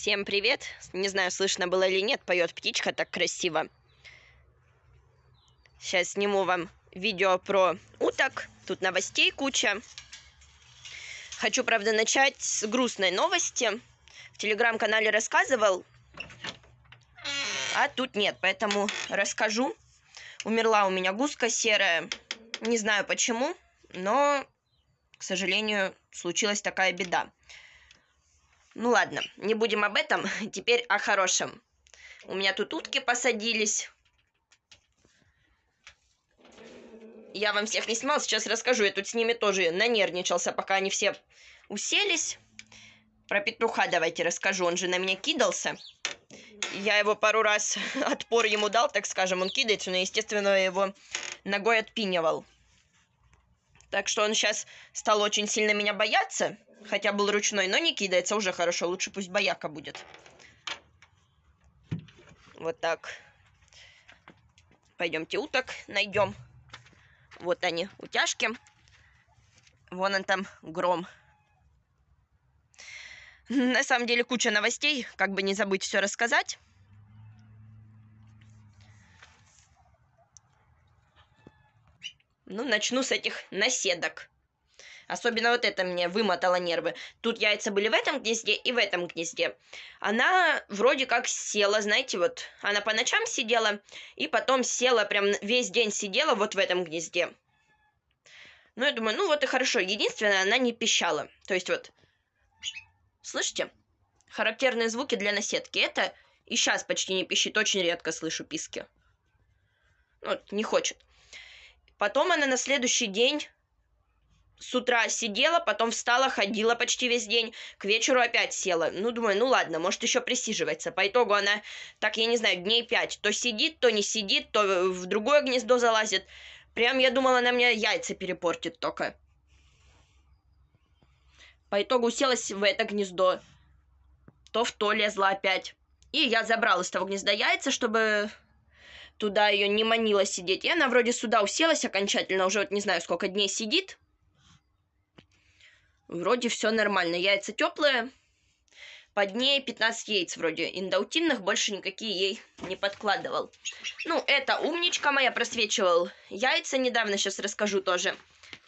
Всем привет! Не знаю, слышно было или нет, поет птичка так красиво. Сейчас сниму вам видео про уток. Тут новостей куча. Хочу, правда, начать с грустной новости. В телеграм-канале рассказывал, а тут нет, поэтому расскажу. Умерла у меня гуска серая. Не знаю почему, но, к сожалению, случилась такая беда. Ну ладно, не будем об этом, теперь о хорошем. У меня тут утки посадились. Я вам всех не снимал, сейчас расскажу. Я тут с ними тоже нанервничался, пока они все уселись. Про петуха давайте расскажу. Он же на меня кидался. Я его пару раз отпор ему дал, так скажем. Он кидается, но, естественно, его ногой отпинивал. Так что он сейчас стал очень сильно меня бояться. Хотя был ручной, но не кидается уже хорошо. Лучше пусть бояка будет. Вот так. Пойдемте уток найдем. Вот они, утяжки. Вон он там, гром. На самом деле куча новостей, как бы не забыть все рассказать. Ну, начну с этих наседок. Особенно вот это мне вымотало нервы. Тут яйца были в этом гнезде и в этом гнезде. Она вроде как села, знаете, вот она по ночам сидела, и потом села, прям весь день сидела вот в этом гнезде. Ну, я думаю, ну вот и хорошо. Единственное, она не пищала. То есть вот, слышите? Характерные звуки для наседки. Это и сейчас почти не пищит, очень редко слышу писки. Ну, вот, не хочет. Потом она на следующий день с утра сидела, потом встала, ходила почти весь день, к вечеру опять села. Ну, думаю, ну ладно, может еще присиживается. По итогу она, так я не знаю, дней пять. То сидит, то не сидит, то в другое гнездо залазит. Прям я думала, она мне яйца перепортит только. По итогу уселась в это гнездо. То в то лезла опять. И я забрала из того гнезда яйца, чтобы туда ее не манило сидеть. И она вроде сюда уселась окончательно, уже вот не знаю, сколько дней сидит. Вроде все нормально. Яйца теплые. Под ней 15 яиц вроде индаутинных, больше никакие ей не подкладывал. Ну, это умничка моя, просвечивал яйца недавно, сейчас расскажу тоже.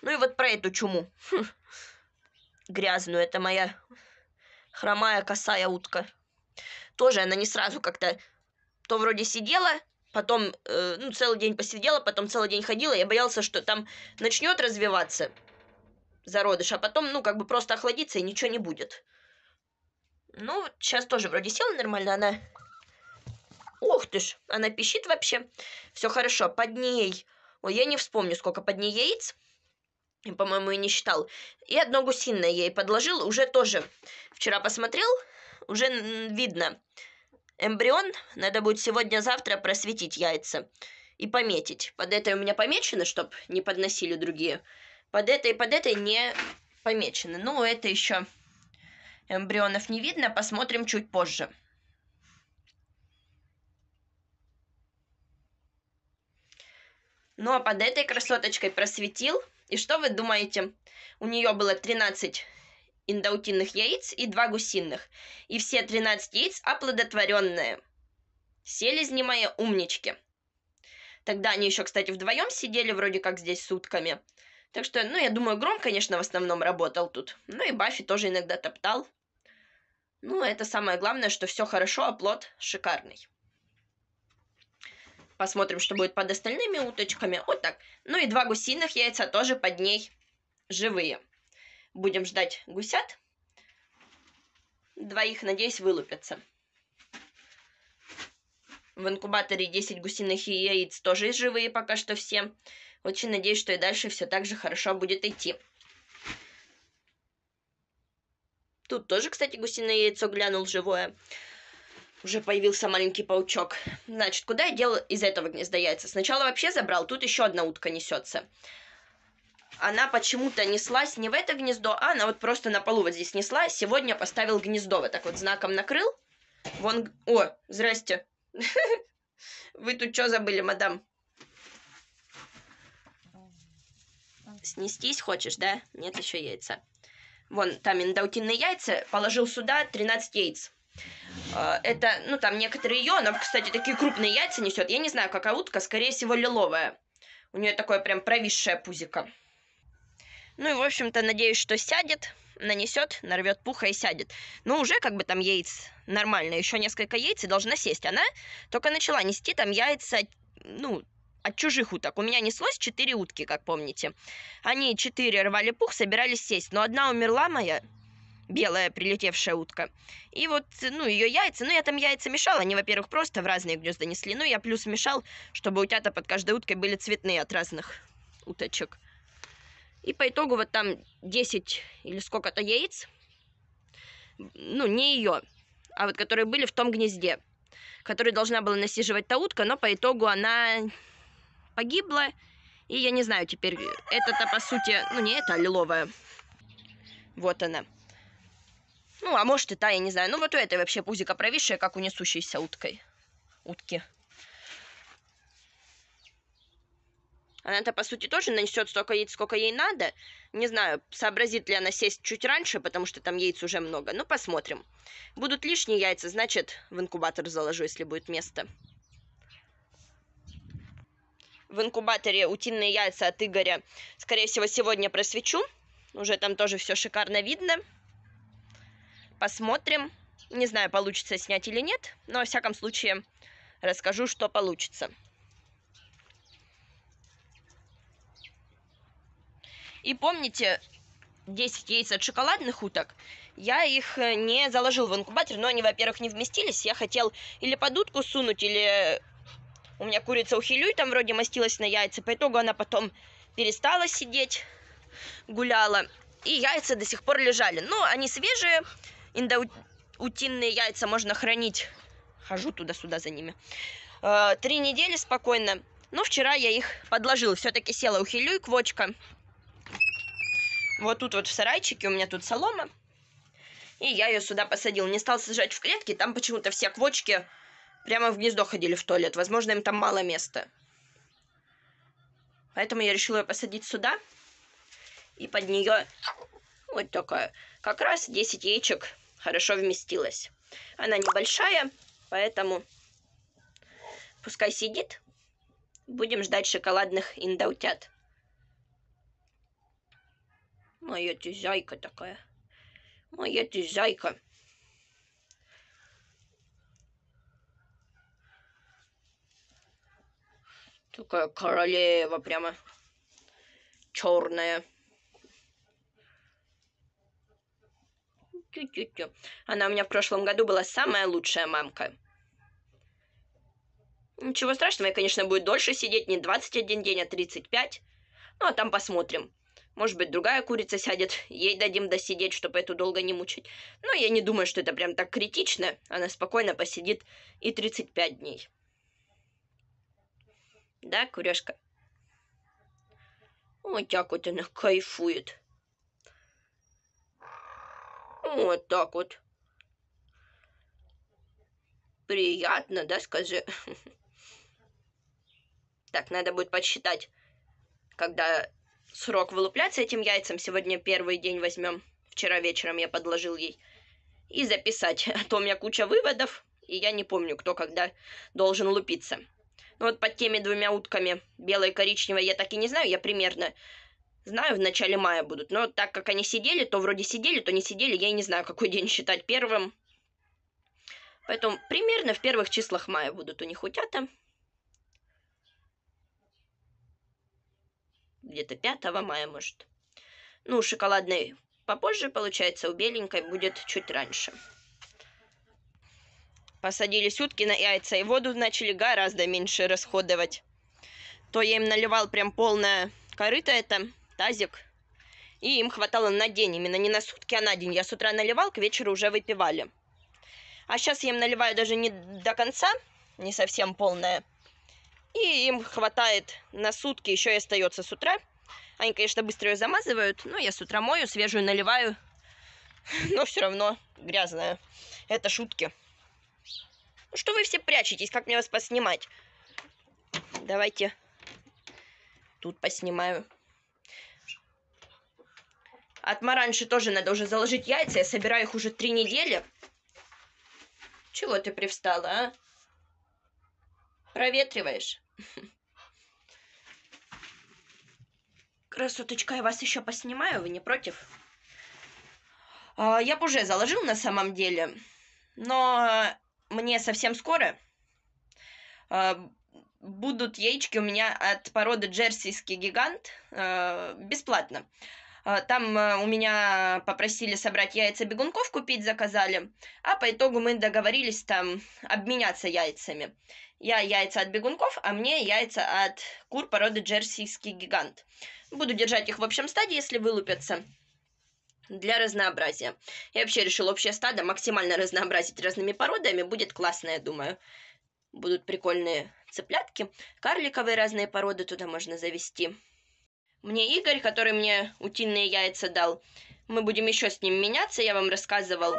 Ну и вот про эту чуму. Хм. Грязную, это моя хромая косая утка. Тоже она не сразу как-то то вроде сидела, потом э, ну, целый день посидела, потом целый день ходила, я боялся, что там начнет развиваться зародыш, а потом, ну, как бы просто охладится и ничего не будет. Ну, сейчас тоже вроде села нормально, она... Ух ты ж, она пищит вообще. Все хорошо, под ней... Ой, я не вспомню, сколько под ней яиц. По-моему, и не считал. И одно гусиное я ей подложил, уже тоже вчера посмотрел, уже видно, эмбрион надо будет сегодня-завтра просветить яйца и пометить. Под этой у меня помечено, чтобы не подносили другие. Под этой и под этой не помечены. Ну, это еще эмбрионов не видно, посмотрим чуть позже. Ну, а под этой красоточкой просветил. И что вы думаете? У нее было 13 индаутиных яиц и два гусиных, и все 13 яиц оплодотворенные. Селезни мои умнички. Тогда они еще, кстати, вдвоем сидели вроде как здесь сутками. Так что, ну, я думаю, Гром, конечно, в основном работал тут. Ну и Баффи тоже иногда топтал. Ну, это самое главное, что все хорошо, а плод шикарный. Посмотрим, что будет под остальными уточками. Вот так. Ну и два гусиных яйца тоже под ней живые. Будем ждать гусят. Двоих, надеюсь, вылупятся. В инкубаторе 10 гусиных яиц тоже живые пока что все. Очень надеюсь, что и дальше все так же хорошо будет идти. Тут тоже, кстати, гусиное яйцо глянул живое. Уже появился маленький паучок. Значит, куда я делал из этого гнезда яйца? Сначала вообще забрал, тут еще одна утка несется она почему-то неслась не в это гнездо, а она вот просто на полу вот здесь несла. Сегодня поставил гнездо, вот так вот знаком накрыл. Вон, о, здрасте. Вы тут что забыли, мадам? Снестись хочешь, да? Нет еще яйца. Вон, там индаутинные яйца. Положил сюда 13 яиц. А, это, ну, там некоторые ее, она, кстати, такие крупные яйца несет. Я не знаю, какая утка, скорее всего, лиловая. У нее такое прям провисшее пузико. Ну и, в общем-то, надеюсь, что сядет, нанесет, нарвет пуха и сядет. Ну уже как бы там яиц нормально, еще несколько яиц и должна сесть. Она только начала нести там яйца, ну, от чужих уток. У меня неслось 4 утки, как помните. Они 4 рвали пух, собирались сесть, но одна умерла моя, белая прилетевшая утка. И вот, ну, ее яйца, ну, я там яйца мешал, они, во-первых, просто в разные гнезда несли, ну, я плюс мешал, чтобы утята под каждой уткой были цветные от разных уточек. И по итогу вот там 10 или сколько-то яиц, ну, не ее, а вот которые были в том гнезде, которые должна была насиживать та утка, но по итогу она погибла, и я не знаю теперь, это-то по сути, ну не это, а лиловая. Вот она. Ну, а может и та, я не знаю. Ну, вот у этой вообще пузика провисшая, как у несущейся уткой. Утки. Она-то, по сути, тоже нанесет столько яиц, сколько ей надо. Не знаю, сообразит ли она сесть чуть раньше, потому что там яиц уже много. Ну, посмотрим. Будут лишние яйца, значит, в инкубатор заложу, если будет место. В инкубаторе утиные яйца от Игоря, скорее всего, сегодня просвечу. Уже там тоже все шикарно видно. Посмотрим. Не знаю, получится снять или нет, но, во всяком случае, расскажу, что получится. И помните, 10 яиц от шоколадных уток, я их э, не заложил в инкубатор, но они, во-первых, не вместились. Я хотел или под утку сунуть, или э, у меня курица ухилюй там вроде мастилась на яйца. По итогу она потом перестала сидеть, гуляла. И яйца до сих пор лежали. Но ну, они свежие, индоутинные яйца можно хранить. Хожу туда-сюда за ними. Э, три недели спокойно. Но ну, вчера я их подложил. Все-таки села ухилюй, квочка. Вот тут вот в сарайчике у меня тут солома. И я ее сюда посадил. Не стал сажать в клетки. Там почему-то все квочки прямо в гнездо ходили в туалет. Возможно, им там мало места. Поэтому я решила ее посадить сюда. И под нее вот такая. Как раз 10 яичек хорошо вместилось. Она небольшая, поэтому пускай сидит. Будем ждать шоколадных индаутят. Моя ты зайка такая. Моя ты зайка. Такая королева прямо. Черная. Тю-тю-тю. Она у меня в прошлом году была самая лучшая мамка. Ничего страшного, я, конечно, буду дольше сидеть, не 21 день, а 35. Ну, а там посмотрим. Может быть, другая курица сядет, ей дадим досидеть, чтобы эту долго не мучить. Но я не думаю, что это прям так критично. Она спокойно посидит и 35 дней. Да, курешка? Вот так вот она кайфует. Вот так вот. Приятно, да, скажи? Так, надо будет подсчитать, когда срок вылупляться этим яйцам. Сегодня первый день возьмем. Вчера вечером я подложил ей. И записать. А то у меня куча выводов, и я не помню, кто когда должен лупиться. Ну вот под теми двумя утками, белой и коричневой, я так и не знаю, я примерно знаю, в начале мая будут. Но так как они сидели, то вроде сидели, то не сидели, я и не знаю, какой день считать первым. Поэтому примерно в первых числах мая будут у них утята. где-то 5 мая, может. Ну, шоколадный попозже, получается, у беленькой будет чуть раньше. Посадили сутки на яйца и воду начали гораздо меньше расходовать. То я им наливал прям полное корыто это, тазик. И им хватало на день, именно не на сутки, а на день. Я с утра наливал, к вечеру уже выпивали. А сейчас я им наливаю даже не до конца, не совсем полное, и им хватает на сутки, еще и остается с утра. Они, конечно, быстро ее замазывают, но я с утра мою, свежую наливаю. Но все равно грязная. Это шутки. Ну что вы все прячетесь? Как мне вас поснимать? Давайте тут поснимаю. От тоже надо уже заложить яйца. Я собираю их уже три недели. Чего ты привстала, а? Проветриваешь? Красоточка, я вас еще поснимаю, вы не против? А, я бы уже заложил на самом деле, но мне совсем скоро а, будут яички у меня от породы джерсийский гигант а, бесплатно. Там у меня попросили собрать яйца бегунков, купить заказали, а по итогу мы договорились там обменяться яйцами. Я яйца от бегунков, а мне яйца от кур породы джерсийский гигант. Буду держать их в общем стаде, если вылупятся для разнообразия. Я вообще решил общее стадо максимально разнообразить разными породами. Будет классно, я думаю. Будут прикольные цыплятки. Карликовые разные породы туда можно завести. Мне Игорь, который мне утиные яйца дал, мы будем еще с ним меняться. Я вам рассказывал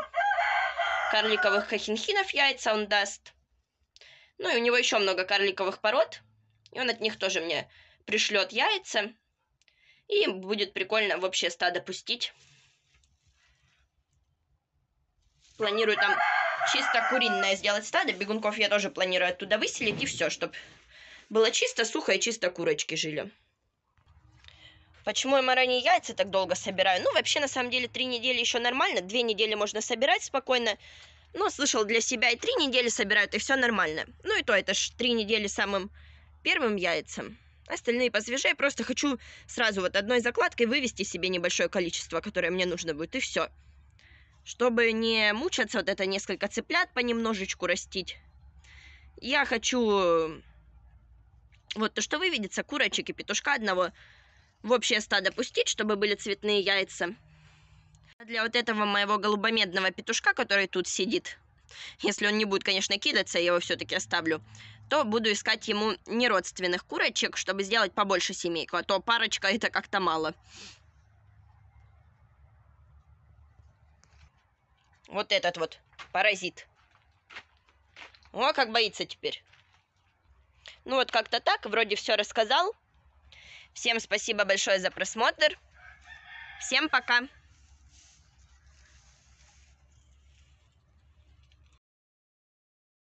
карликовых хохинхинов яйца он даст. Ну и у него еще много карликовых пород, и он от них тоже мне пришлет яйца. И будет прикольно в общее стадо пустить. Планирую там чисто куриное сделать стадо. Бегунков я тоже планирую оттуда выселить и все, чтобы было чисто, сухо и чисто курочки жили. Почему я марани яйца так долго собираю? Ну, вообще, на самом деле, три недели еще нормально. Две недели можно собирать спокойно. Ну, слышал для себя, и три недели собирают, и все нормально. Ну и то это ж три недели самым первым яйцам. Остальные посвежее, просто хочу сразу вот одной закладкой вывести себе небольшое количество, которое мне нужно будет, и все. Чтобы не мучаться, вот это несколько цыплят понемножечку растить. Я хочу... Вот то, что выведется, курочек и петушка одного в общее стадо пустить, чтобы были цветные яйца. Для вот этого моего голубомедного петушка, который тут сидит, если он не будет, конечно, кидаться, я его все-таки оставлю, то буду искать ему неродственных курочек, чтобы сделать побольше семейку, а то парочка это как-то мало. Вот этот вот паразит. О, как боится теперь. Ну вот как-то так, вроде все рассказал. Всем спасибо большое за просмотр. Всем пока.